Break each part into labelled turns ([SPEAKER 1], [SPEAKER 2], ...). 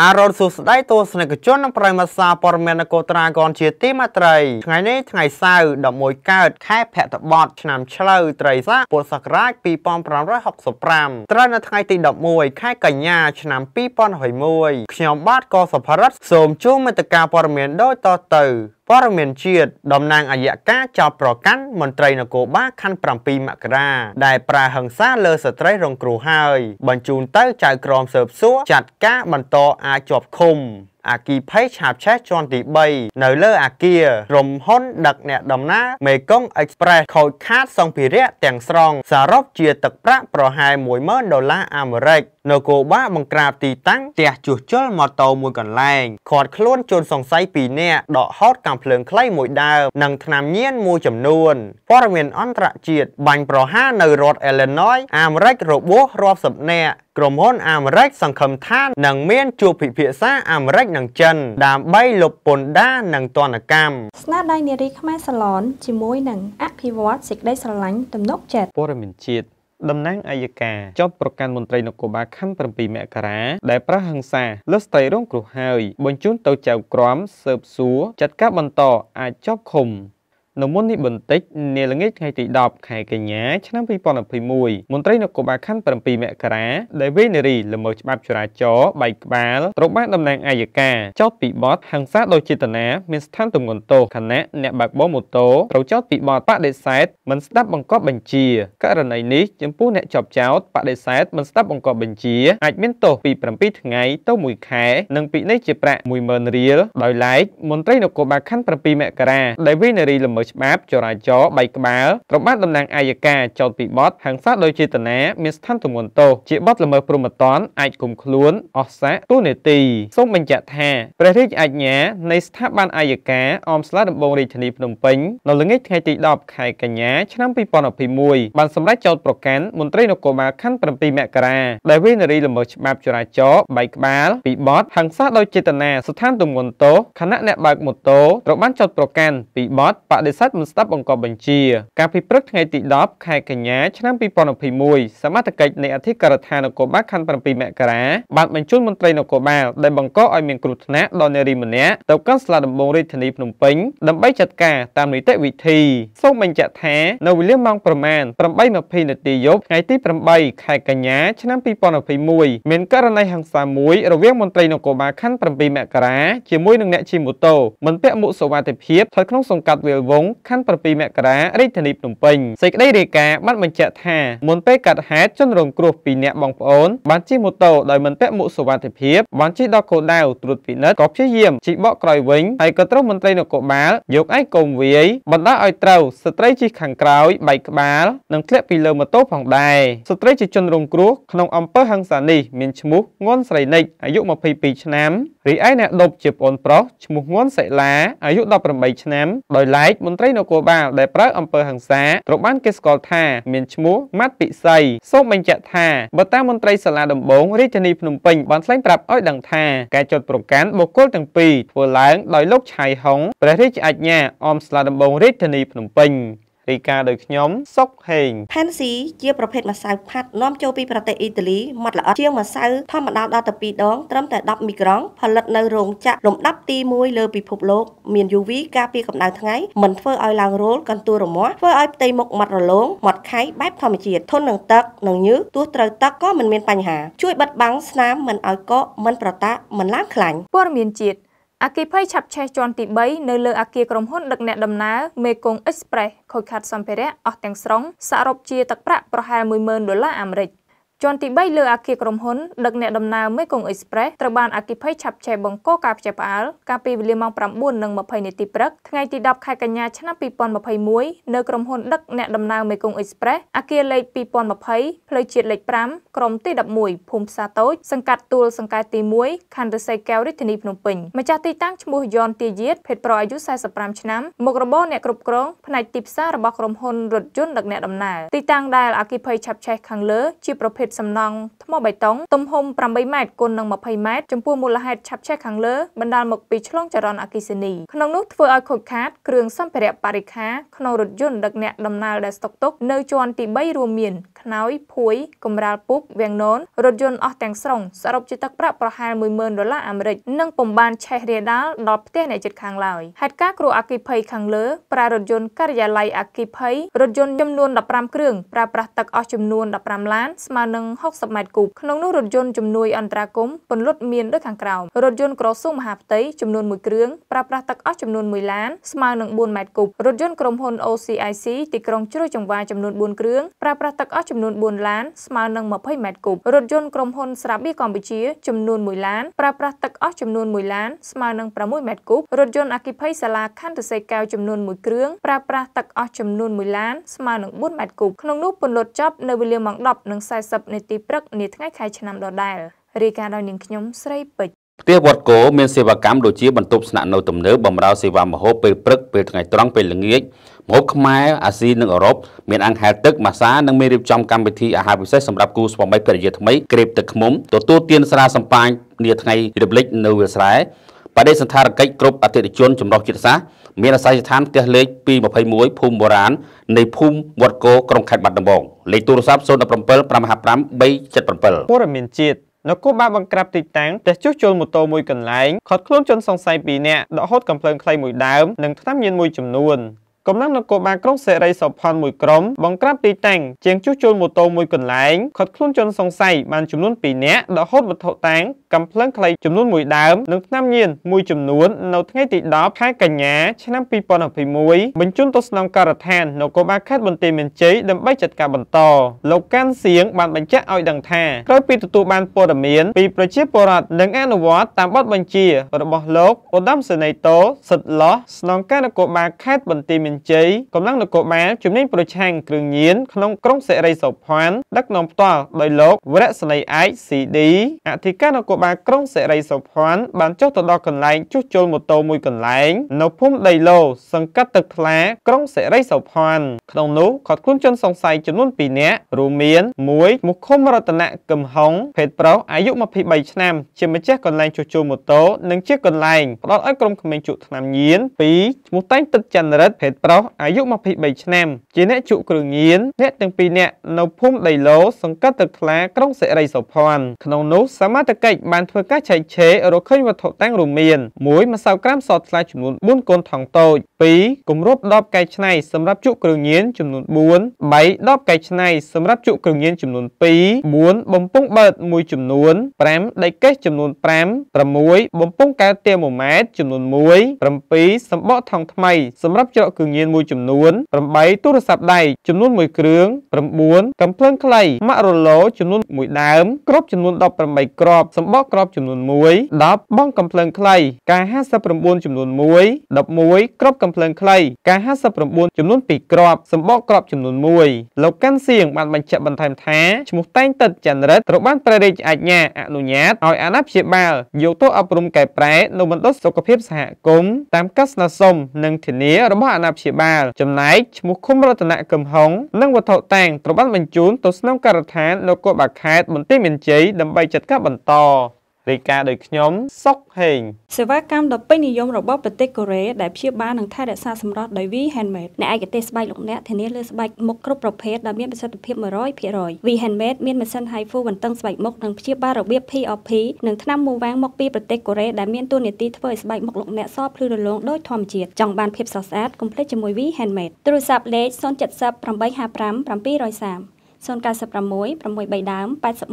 [SPEAKER 1] អារ៉ូនសួស្តីទស្សនិកជននិងប្រិមត្តសាព័ត៌មាននគរត្រាគនជាទីមេត្រីថ្ងៃនេះថ្ងៃសៅរ៍11កើតខែភក្របតឆ្នាំឆ្លូវត្រីស័កពុទ្ធសករាជ2565ត្រូវនៅថ្ងៃទី11ខែកញ្ញាឆ្នាំ2021ខ្ញុំបាទកសុភរិទ្ធសូមជូនមេត្តាព័ត៌មានដូចតទៅព័ត៌មានជាតិតំណាងអយ្យការចោទប្រកាន់មន្ត្រីនគរបាលខណ្ឌ7មករា ដែលប្រើហិង្សាលើស្ត្រីរងគ្រោះហើយ បញ្ជូនទៅចៅក្រមស៊ើបសួរចាត់ការបន្តអាចជាប់ឃុំអាគីភ័យឆាបឆេះជាន់ទី3នៅលើអាគារក្រុមហ៊ុនដឹកអ្នកដំណើរមេគង្គ Express ខូចខាតសម្ភារៈទាំងស្រុងសរុបជាទឹកប្រាក់ប្រហែល10000ដុល្លារអាមេរិកនគរបាលបង្ក្រាបទីតាំងផ្ទះជួសជុលម៉ូតូមួយកន្លែងឃាត់ខ្លួនជនសង្ស័យ2នាក់ដកហោតកាំភ្លើងខ្លីមួយដើមនិងថ្នាំញៀនមួយចំនួនព័ត៌មានអន្តរជាតិបាញ់ប្រហារនៅរដ្ឋ Illinois អាមេរិករបួសរាប់សិបនាក់ក្រុមហ៊ុនអាមេរិកសង្ឃឹមថានឹងមានជួបពិភាក្សាអាមេរិកនិងចិនដើម្បីលុបពន្ធដារនិងទណ្ឌកម្ម
[SPEAKER 2] ស្នាដៃនារីខ្មែរសាឡនជាមួយនឹងអភិវឌ្ឍសេចក្តីស្រឡាញ់ទំនុក
[SPEAKER 3] ចិត្តព័ត៌មានជាតិតំណាងអัยការចោទប្រកាន់មន្ត្រីនគរបាលខណ្ឌ7មករាដែលប្រហិង្សាលើស្ត្រីរងគ្រោះហើយបញ្ជូនទៅចៅក្រមស៊ើបសួរចាត់ការបន្តអាចជាប់ឃុំនៅមុននេះបន្តិចនាល្ងាចថ្ងៃទី10ខែកញ្ញាឆ្នាំ2021មន្ត្រីនគរបាលខណ្ឌ7មករាដែលវិនារីល្មើសច្បាប់ចរាចរណ៍បែកក្បាលត្រូវបានតំណាងអាយកាចោទពីបទហិង្សាដោយចេតនាមានស្ថានទម្ងន់ទោសខណៈអ្នកបើកបរម៉ូតូត្រូវចោទពីបទបដិសេធមិនស្ដាប់បង្គាប់បញ្ជាករណីនេះចំពោះអ្នកជាប់ចោទបដិសេធមិនស្ដាប់បង្គាប់បញ្ជាអាច មានទោសពី7ថ្ងៃទៅ1ខែនិងពិន័យជាប្រាក់10000រៀលដោយឡែកមន្ត្រីនគរបាលខណ្ឌ7មករាដែលវិនារីល្មើសយច្បាប់ចរាចរណ៍បែកក្បាលត្រូវបានតំណាងអាយកាចោទពីបទហិង្សាដោយចេតនា មានស្ថានទម្ងន់ទោសជាបទល្មើសព្រហ្មទណ្ឌអាចគុំខ្លួនអស់សាកទូនេតិសូមបញ្ជាក់ថាព្រះរាជអាជ្ញានៃស្ថាប័នអាយកាអមស្លាដំបងរាជធានីភ្នំពេញ នៅល្ងាចថ្ងៃទី10ខែកញ្ញាឆ្នាំ2021បានសម្រេចចោទប្រកាន់មន្ត្រីនគរបាលខណ្ឌ7មករាដែលវិនារីល្មើសច្បាប់ចរាចរណ៍បែកក្បាលពីបទហិង្សាដោយចេតនាស្ថានទម្ងន់ទោសខណៈអ្នកបើកម៉ូតូត្រូវបានចោទប្រកាន់ពីបទបដិសិទ្ធមិនស្ដាប់បង្គាប់បញ្ជា កាលពីព្រឹកថ្ងៃទី10ខែកញ្ញាឆ្នាំ2021សមត្ថកិច្ចនៃអធិការដ្ឋាននគរបាលខណ្ឌ7មករាបានបញ្ជូនមន្ត្រីនគរបាលដែលបង្កឲ្យមានគ្រោះថ្នាក់ដល់នារីម្នាក់ទៅកាន់ស្លាដំបងរាជធានីភ្នំពេញដើម្បីចាត់ការតាមនីតិវិធី សូមបញ្ជាក់ថា នៅវេលាម៉ោងប្រមាណ8:20នាទីយប់ថ្ងៃទី8ខែកញ្ញាឆ្នាំ2021មានករណីហិង្សាមួយរវាងមន្ត្រីនគរបាលខណ្ឌ7មករាជាមួយនឹងអ្នកជិះម៉ូតូមិនពាក់មួកសុវត្ថិភាពស្ថិតក្នុងសង្កាត់វាលវងងខណ្ឌ7មករារាជធានីភ្នំពេញ សេចក្តីរាយការណ៍បានបញ្ជាក់ថាមុនពេលកើតហេតុជនរងគ្រោះពីរនាក់បងប្អូនបានជិះម៉ូតូដោយមិនពាក់មួកសុវត្ថិភាពបានជិះដល់គោលដៅត្រួតពិនិត្យក៏ព្យាយាមជិះបកក្រោយវិញហើយក៏ត្រូវមន្ត្រីនគរបាលយកឯកកុំវាយបណ្ដាលឲ្យត្រូវស្ត្រីជិះខាងក្រោយបែកក្បាលនិងធ្លាក់ពីលើម៉ូតូផងដែរស្ត្រីជាជនរងគ្រោះក្នុងអំពើហឹង្សានេះមានឈ្មោះងួនស្រីនិចអាយុ22ឆ្នាំ រីឯអ្នកដប់ជាប្អូនប្រុសឈ្មោះងួនសិលាអាយុ18ឆ្នាំដោយឡែកមន្ត្រីនគរបាលដែលប្រើអំពើហិង្សាត្រូវបានគេស្គាល់ថាមានឈ្មោះម៉ាត់ពិសីសូមបញ្ជាក់ថាបើតាមមន្ត្រីសាលាដំបងរាជធានីភ្នំពេញបានថ្លែងប្រាប់ឲ្យដឹងថាការចោទប្រកាន់បុគ្គលទាំងពីរធ្វើឡើងដោយលោកឆៃហុងព្រះរាជអាជ្ញាអមស្លាដំបងរាជធានីភ្នំពេញរីកាដោយខ្ញុំសុកហេង
[SPEAKER 2] ផេនស៊ីជាប្រភេទម្សៅផាត់នាំចូលពីប្រទេសអ៊ីតាលីម៉ត់ល្អិតជាងម្សៅធម្មតាដល់ទៅ2ដងត្រឹមតែ10មីក្រូផលិតនៅរោងចក្រលំដាប់ទី1លើពិភពលោកមាន UV ការពារកម្ដៅថ្ងៃមិនធ្វើឲ្យឡើងរោលកន្ទួលរមាស់ធ្វើឲ្យផ្ទៃមុខម៉ត់រលោងម៉ត់ខៃបែបធម្មជាតិធន់នឹងទឹកនិងញើសទោះត្រូវទឹកក៏មិនមានបញ្ហាជួយបិទបាំងស្នាមមិនឲ្យកកមិនប្រតាក់មិនឡើងខ្លាញ់ព័ត៌មានជាតិអគិភ័យឆាប់ឆេះជាន់ទី3នៅលើអគារក្រុមហ៊ុនដឹកអ្នកដំណើរមេគង្គ Express ខូចខាតសម្ភារៈអស់ទាំងស្រុងសរុបជាទឹកប្រាក់ប្រហែល10000ដុល្លារអាមេរិក។ន់ទី3លើអគារក្រុមហ៊ុនដឹកអ្នកដំណើរមេគង្គអេសប្រេសត្រូវបានអគ្គិភ័យឆាប់ឆេះបង្កការភ្ជាប់ផ្អើលកាលពីវេលាម៉ោង9:20នាទីព្រឹកថ្ងៃទី10ខែកញ្ញាឆ្នាំ2021នៅក្រុមហ៊ុនដឹកអ្នកដំណើរមេគង្គអេសប្រេសអគារលេខ2020ផ្លូវជាតិលេខ5ក្រុមទី11ភូមិផ្សារតូចសង្កាត់ទួលសង្កែទី1ខណ្ឌរសីកែវរាជធានីភ្នំពេញម្ចាស់ទីតាំងឈ្មោះយ៉នទាយាតភេទប្រុសអាយុ45ឆ្នាំមុខរបរអ្នកគ្រប់គ្រងផ្នែកទីផ្សាររបស់ក្រុមហ៊ុនរថយន្តដឹកអ្នកដំណើរទីតាំងដែលអគ្គិភ័យឆាប់ឆេះខាងលើជាប្រភេទភេទសំណង់ថ្មបៃតុងទំហំ8ម៉ែត្រគុណនឹង20ម៉ែត្រចំពោះមូលហេតុឆាប់ឆេះខាងលើ បណ្ដាលមកពីឆ្លងចរន្តអគ្គិសនីក្នុងនោះធ្វើឲ្យខូចខាត គ្រឿងសម្ភារៈបរិខាក្នុងរថយន្តដឹកអ្នកដំណើរដែលស្តុកទុកនៅជាន់ទី3រួមមានខ្នើយភួយកំរាលពុកវាំងណូនរថយន្តអស់ទាំងស្រុងសរុបជាទឹកប្រាក់ប្រហែល10000ដុល្លារអាមេរិកនិងពំបានឆេះរាលដាលដល់ផ្ទះអ្នកជិតខាងឡើយហេតុការណ៍គ្រោះអគ្គិភ័យខាងលើប្រើរថយន្តការិយាល័យអគ្គិភ័យរថយន្តចំនួន15គ្រឿងប្រើប្រាស់ទឹកអស់ចំនួន15ឡានស្មើនឹង60ម៉ែត្រគូបក្នុងនោះរថយន្តជំនួយអន្តរាគមពន្លត់មានដូចខាងក្រោមរថយន្តក្រសួងមហាផ្ទៃចំនួន1គ្រឿងប្រើប្រាស់ទឹកអស់ចំនួន1ឡានស្មើនឹង4ម៉ែត្រគូបរថយន្តក្រុមហ៊ុន OCIC ទីក្រុងជ្រោយចង្វាចំនួន4គ្រឿងប្រើប្រាស់ទឹកអស់ចំនួន4ឡានស្មើនឹង20ម៉ែត្រគូបរថយន្តក្រុមហ៊ុនស្រាបៀរកម្ពុជាចំនួន1ឡានប្រើប្រាស់ទឹកអស់ចំនួន1ឡានស្មើនឹង6ម៉ែត្រគូបរថយន្តអគ្គិភ័យសាលាខណ្ឌសីសេកែវចំនួន1គ្រឿងប្រើប្រាស់ទឹកអស់ចំនួន1ឡានស្មើនឹង4ម៉ែត្រគូបក្នុងនោះពន្លត់ចប់នៅវេលាម៉ោង10:40នាទីព្រឹកនាថ្ងៃខែឆ្នាំដដែលរាយការណ៍ដោយនាងខ្ញុំស្រីពេជ្រ
[SPEAKER 3] ផ្ទះវត្តគោមានសេវាកម្មដូចជាបន្ទប់ស្នាក់នៅទំនើបបម្រើសេវាម្ហូបពេលព្រឹកពេលថ្ងៃត្រង់ពេលល្ងាចម្ហូបខ្មែរអាស៊ីនិងអឺរ៉ុបមានអង្គហែលទឹកម៉ាសានិងមានរៀបចំកម្មវិធីអាហារពិសេសសម្រាប់គូស្វាមីភរិយាថ្មីក្រេបទឹកឃ្មុំទទួលទានស្រាសម្ពាញនាថ្ងៃរំលឹកនៅវាលស្រែបដិសន្ធារកិច្ចគ្រប់អតិថិជនចម្រុះជាតិសាសន៍មានអាស័យដ្ឋានផ្ទះលេខ221ភូមិបុរាណនៃភូមិវត្តគោក្រុងខេត្តបាត់ដំបងលេខទូរស័ព្ទ017 555 377ព័ត៌មានជាតិនគរបាលបង្ក្រាបទីតាំងផ្ទះជួសជុលម៉ូតូមួយកន្លែងខត់ខ្លួនជនសង្ស័យ2នាក់ដកហូតកំភ្លើងខ្លីមួយដើមនិងថ្នាំញៀនមួយចំនួនកំណត់នគរបាលក្រុងសេរីសុផាន់មួយក្រុមបង្ក្រាបទីតាំងជាងជួសជុលម៉ូតូមួយកន្លែងខិតខ្លួនជនសង្ស័យបានចំនួន2នាក់ដកហូតវត្ថុតាងកំភ្លើងខ្លីចំនួន1ដើមនិងថ្នាំញៀនមួយចំនួន នៅថ្ងៃទី10ខែកញ្ញាឆ្នាំ2021បញ្ជូនទៅស្នងការដ្ឋាននគរបាលខេត្តបន្ទាយមានជ័យដើម្បីចាត់ការបន្តលោកកាន់សៀងបានបញ្ជាក់ឲ្យដឹងថាក្រោយពីទទួលបានព័ត៌មានពីប្រជាពលរដ្ឋនិងអនុវត្តតាមបទបញ្ជារបស់លោកឧត្តមសេនីយ៍តូសិទ្ធឡោះស្នងការនគរបាលខេត្តបន្ទាយមានជ័យកម្លាំងនគរបាលជំនាញប្រឆាំងគ្រឿងញៀនក្នុងក្រុងសេរីសុផាន់ដឹកនាំផ្ទាល់ដោយលោកវរៈសេនីយ៍ឯក CD អធិការនគរបាលបាលក្រុងសេរីសុភ័ណ្ឌបានចុះទៅដល់កន្លែងជួសជុលម៉ូតូមួយកន្លែងនៅភូមិដីឡូសង្កាត់ទឹកថ្លាក្រុងសេរីសុភ័ណ្ឌក្នុងនោះគាត់ខ្លួនជនសង្ស័យចំនួន2នាក់រួមមាន1មុខុមរតនៈកឹមហុងភេទប្រុសអាយុ23ឆ្នាំជាម្ចាស់កន្លែងជួសជុលម៉ូតូនិងជាកន្លែងផ្ដល់ឲ្យក្រុមក្មេងជក់ថ្នាំញៀន2ឈ្មោះតែងទឹកចន្ទរិទ្ធភេទប្រុសអាយុ23ឆ្នាំជាអ្នកជក់គ្រឿងញៀនអ្នកទាំងពីរនាក់នៅភូមិដីឡូសង្កាត់ទឹកថ្លាក្រុងសេរីសុភ័ណ្ឌក្នុងនោះសមាជិកបានធ្វើការឆែកឆេររកឃើញវត្ថុតាំងរួមមាន1ម្សៅក្រាមសថ្លៃចំនួន4កូនថង់តូច2គម្របដបកែច្នៃសម្រាប់ជក់គ្រឿងញៀនចំនួន4 3ដបកែច្នៃសម្រាប់ជក់គ្រឿងញៀនចំនួន2 4បំពង់បើតមួយចំនួន5ដីកេះចំនួន5 6បំពង់កែវទា1ម៉ែត្រចំនួន1 7សម្បកថង់ថ្មីសម្រាប់ច្រកគ្រឿងញៀនមួយចំនួន8ទូរស័ព្ទដៃចំនួន1គ្រឿង9កំភ្លើងខ្លីម៉ាក់រ៉ូឡូចំនួន1ដើមគ្រាប់ចំនួន18គ្រាប់សម្បបោកក្របចំនួន1 10បងកំភ្លើងខ្លី K59 ចំនួន1 11ក្របកំភ្លើងខ្លី K59 ចំនួន2ក្របសម្បកក្របចំនួន1លោកកាន់សៀងបានបញ្ជាក់បន្ថែមថាឈ្មោះតែងតិតចន្ទរិទ្ធត្រូវបានព្រះរាជអាជ្ញាអនុញ្ញាតឲ្យអាណាព្យាបាលយកទៅអប់រំកែប្រែនៅមណ្ឌលសុខភាពសហគមន៍តាមការស្នើសុំនិងធានារបស់អាណាព្យាបាល ចំណែកឈ្មោះឃុំរតនៈកំហុងនិងវត្ថុតាងត្រូវបានបញ្ជូនទៅស្នងការដ្ឋាននគរបាលខេត្តបន្ទាយមានជ័យដើម្បីចាត់ការបន្តរាយការណ៍ដោយខ្ញុំសុកហេងសេវាកម្មដ៏ពេញន
[SPEAKER 2] ិយមរបស់ប្រទេសកូរ៉េដែលព្យាបាលនិងថែរក្សាសម្រស់ដោយ V Handmade អ្នកឯកទេសស្បែកលោកអ្នកធានាលើស្បែកមុខគ្រប់ប្រភេទដែលមានប្រសិទ្ធភាព100% V Handmade មានម៉ាស៊ីន HIFU បន្ទឹងស្បែកមុខនិងព្យាបាលរបៀប POP និងថ្នាំមូវ៉ាងមកពីប្រទេសកូរ៉េដែលមានតួនាទីធ្វើឲ្យស្បែកមុខលោកអ្នកសភ្លឺរលោងដោយធម្មជាតិចង់បានភាពស្រស់ស្អាតកុំភ្លេចជាមួយ V Handmade ទូរស័ព្ទលេខ070 855 730 096 603ដើម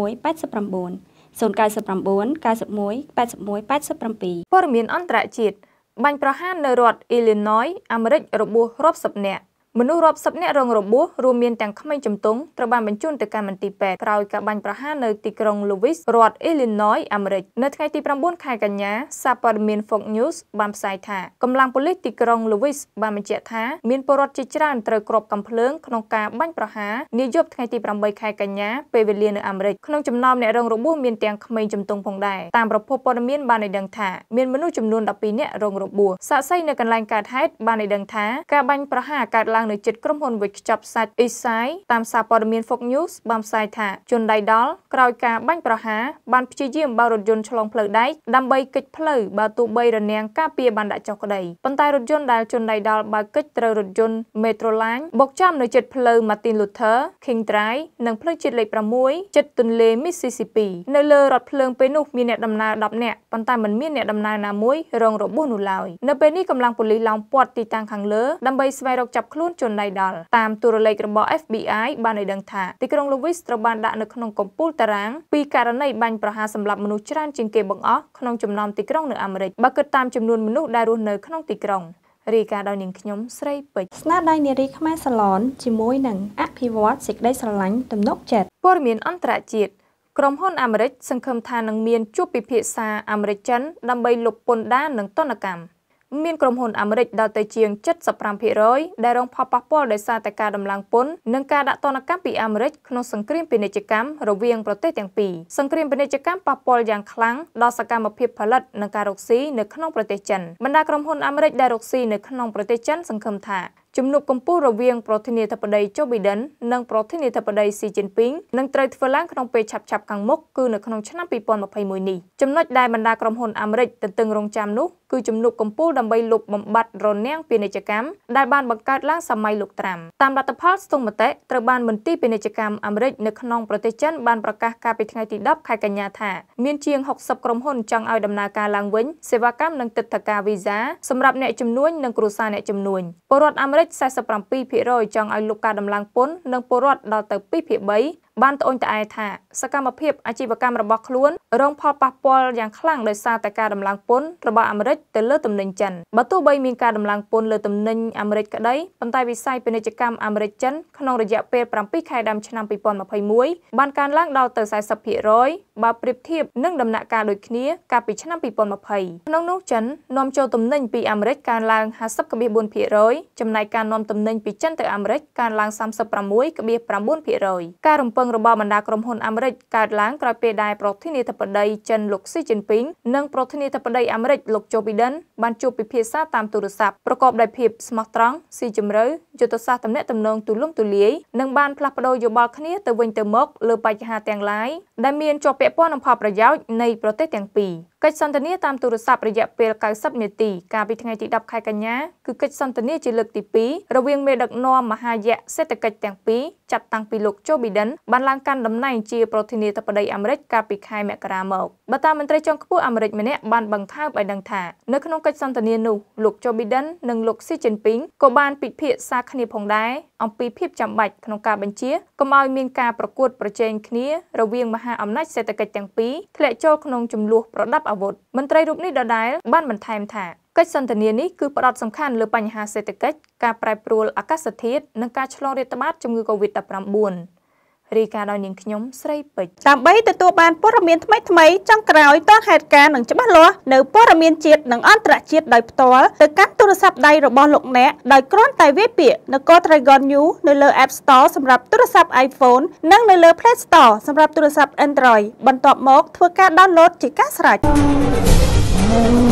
[SPEAKER 2] 81 89 099 91 81 87ព័ត៌មានអន្តរជាតិបាញ់ប្រហារនៅរដ្ឋ Illinois អាមេរិករបួសរាប់សិបនាក់មនុស្សរាប់សិបនាក់រងរបួសរួមមានទាំងក្មេងជំទង់ត្រូវបានបញ្ជូនទៅកាន់មន្ទីរពេទ្យក្រោយការបាញ់ប្រហារនៅទីក្រុង Louis រដ្ឋ Illinois អាមេរិកនៅថ្ងៃទី9ខែកញ្ញាសារព័ត៌មាន Fox News បានផ្សាយថាកម្លាំងប៉ូលីសទីក្រុង Louis បានបញ្ជាក់ថាមានពលរដ្ឋជាច្រើនត្រូវគ្របកំភ្លើងក្នុងការបាញ់ប្រហារនាយប់ថ្ងៃទី8ខែកញ្ញាពេលវេលានៅអាមេរិកក្នុងចំណោមអ្នករងរបួសមានទាំងក្មេងជំទង់ផងដែរតាមប្រភពព័ត៌មានបានឲ្យដឹងថាមានមនុស្សចំនួន12នាក់រងរបួសសាកសីនៅកន្លែងកើតហេតុបានឲ្យដឹងថាការបាញ់ប្រហារកើតឡើងឡើងនៅជិតក្រុមហ៊ុនវិចខ្ចប់សាច់អ៊ីសាយតាមសារព័ត៌មាន Fox News បានផ្សាយថាជនដៃដល់ក្រោយការបាញ់ប្រហារបានព្យាយាមបើករថយន្តឆ្លងផ្លូវដែកដើម្បីគេចផ្លូវបើទោះបីរនាំងការពារបានដាក់ចុះក្តីប៉ុន្តែរថយន្តដែលជនដៃដល់បើគេចត្រូវរថយន្ត Metro Line បុកចំនៅជិតផ្លូវ Martin Luther King Drive និងផ្លូវជាតិលេខ6ជិតទន្លេ Mississippi នៅលើរថភ្លើងពេលនោះមានអ្នកដំណើរ10នាក់ប៉ុន្តែមិនមានអ្នកដំណើរណាមួយរងរបួសនោះឡើយនៅពេលនេះកម្លាំងប៉ូលីសឡោមព័ទ្ធទីតាំងខាងលើដើម្បីស្វែងរកចាប់ខ្លួនជនណៃដល់តាមទូរលេខរបស់ FBI បានឲ្យដឹងថាទីក្រុង Louis ត្រូវបានដាក់នៅក្នុងកំពូលតារាងពីករណីបាញ់ប្រហារសម្លាប់មនុស្សច្រើនជាងគេបង្អស់ក្នុងចំណោមទីក្រុងនៅអាមេរិកបើគិតតាមចំនួនមនុស្សដែលរស់នៅក្នុងទីក្រុងរាយការណ៍ដោយនាងខ្ញុំស្រីពេជ្រស្នាដៃនារីខ្មែរសាឡនជាមួយនឹងអភិវឌ្ឍសេចក្តីស្រឡាញ់ទំនុកចិត្តព័ត៌មានអន្តរជាតិក្រុមហ៊ុនអាមេរិកសង្ឃឹមថានឹងមាន ជួបពិភាក្សាអាមេរិកចិន ដើម្បីលុបពន្ធដារនិងទណ្ឌកម្មមានក្រុមហ៊ុនអាមេរិកដល់ទៅជាង75%ដែលរងផលប៉ះពាល់ដោយសារតែការដំឡើងពន្ធនិងការដាក់ទណ្ឌកម្មពីអាមេរិកក្នុងសង្គ្រាមពាណិជ្ជកម្មរវាងប្រទេសទាំងពីរសង្គ្រាមពាណិជ្ជកម្មប៉ះពាល់យ៉ាងខ្លាំងដល់សកម្មភាពផលិតនិងការរកស៊ីនៅក្នុងប្រទេសចិនបណ្ដាក្រុមហ៊ុនអាមេរិកដែលរកស៊ីនៅក្នុងប្រទេសចិនសង្ឃឹមថាជំនួបកំពូលរវាងប្រធានាធិបតីជូប៊ីដិននិងប្រធានាធិបតីស៊ីជីនពីងនឹងត្រូវធ្វើឡើងក្នុងពេលឆាប់ៗខាងមុខគឺនៅក្នុងឆ្នាំ2021នេះចំណុចដែលបណ្ដាក្រុមហ៊ុនអាមេរិកទន្ទឹងរង់ចាំនោះគឺជំនួបកម្ពុជាដើម្បីលុបបំបាត់រនាំងពាណិជ្ជកម្មដែលបានបង្កើតឡើងសម័យលោកត្រាំតាមលទ្ធផលស្ទង់មតិត្រូវបានមន្ទីរពាណិជ្ជកម្មអាមេរិកនៅក្នុងប្រទេសចិនបានប្រកាសកាលពីថ្ងៃទី10ខែកញ្ញាថាមានជាង60ក្រុមហ៊ុនចង់ឲ្យដំណើរការឡើងវិញសេវាកម្មនិងទឹកធការវីសាសម្រាប់អ្នកជំនួញនិងគ្រួសារអ្នកជំនួញពលរដ្ឋអាមេរិក47%ចង់ឲ្យលុបការដំឡើងពន្ធនិងពលរដ្ឋដល់ទៅ2ភាគ3បានត្អូញត្អែថាសកម្មភាពអាជីវកម្មរបស់ខ្លួន រងផលប៉ះពាល់យ៉ាងខ្លាំងដោយសារតែការដំឡើងពន្ធរបស់អាមេរិកទៅលើទំនិញចិនបើទោះបីមានការដំឡើងពន្ធលើទំនិញអាមេរិកក្តីប៉ុន្តែវិស័យពាណិជ្ជកម្មអាមេរិកចិនក្នុងរយៈពេល7ខែដើមឆ្នាំ2021បានកើនឡើងដល់ទៅ40%បើប្រៀបធៀបនឹងដំណាក់កាលដូចគ្នាកាលពីឆ្នាំ2020ក្នុងនោះចិននាំចូលទំនិញពីអាមេរិកកើនឡើង50.4%ចំណែកការនាំទំនិញពីចិនទៅអាមេរិកកើនឡើង36.9%ការរំពឹងងរបស់បណ្ដាក្រុមហ៊ុនអាមេរិកកើតឡើងក្រោយពេលដែលប្រធានាធិបតីចិនលោកស៊ីជីនពីងនិងប្រធានាធិបតីអាមេរិកលោកជូប៊ីដិន បានជួបពិភាក្សាតាមទូរស័ព្ទប្រកបដោយភាពស្មោះត្រង់ស៊ីជម្រៅយុទ្ធសាស្ត្រទំនាក់ទំនងទូលំទូលាយនិងបានផ្លាស់ប្តូរយោបល់គ្នាទៅវិញទៅមកលើបញ្ហាទាំងឡាយដែលមានជាប់ពាក់ព័ន្ធនឹងផលប្រយោជន៍នៃប្រទេសទាំងពីរកិច្ចសន្ទនាតាមទូរស័ព្ទរយៈពេល90នាទីកាលពីថ្ងៃទី10ខែកញ្ញាគឺកិច្ចសន្ទនាជាលើកទី2រវាងមេដឹកនាំមហាយៈសេដ្ឋកិច្ចទាំងពីរចាប់តាំងពីលោកโจ Biden បានឡើងកាន់តំណែងជាប្រធានាធិបតីអាមេរិកកាលពីខែមករាមកបើតាមមន្ត្រីជាន់ខ្ពស់អាមេរិកម្នាក់បានបង្ខំឲ្យដឹងថានៅក្នុងកិច្ចសន្ទនានោះលោកโจ Biden និងលោកស៊ីជីនពីងក៏បានពិភាក្សាគ្នាផងដែរអំពីភាពចាំបាច់ក្នុងការបញ្ជាកុំឲ្យមានការប្រកួតប្រជែងគ្នារវាងមហាអំណាចសេដ្ឋកិច្ចទាំងពីរធ្លាក់ចូលក្នុងចំនួនប្រដាប់អាវុធមន្ត្រីរូបនេះដដែលបានបន្ថែមថាកិច្ចសន្ទនានេះគឺផ្ដោតសំខាន់លើបញ្ហាសេដ្ឋកិច្ចការប្រែប្រួលអាកាសធាតុនិងការឆ្លងរាតត្បាតជំងឺ Covid-19 រាយការណ៍ដោយនាងខ្ញុំស្រីពេជ្រដើម្បីទទួលបានព័ត៌មានថ្មីៗចុងក្រោយទាន់ហេតុការណ៍និងច្បាស់លាស់នៅព័ត៌មានជាតិនិងអន្តរជាតិដោយផ្ទាល់ទៅកាន់ទូរស័ព្ទដៃរបស់លោកអ្នកដោយគ្រាន់តែវាយពាក្យនគរ Dragon News នៅលើ App Store សម្រាប់ទូរស័ព្ទ iPhone និងនៅលើ Play Store សម្រាប់ទូរស័ព្ទ Android បន្ទាប់មកធ្វើការ download ជាការស្រេច thank you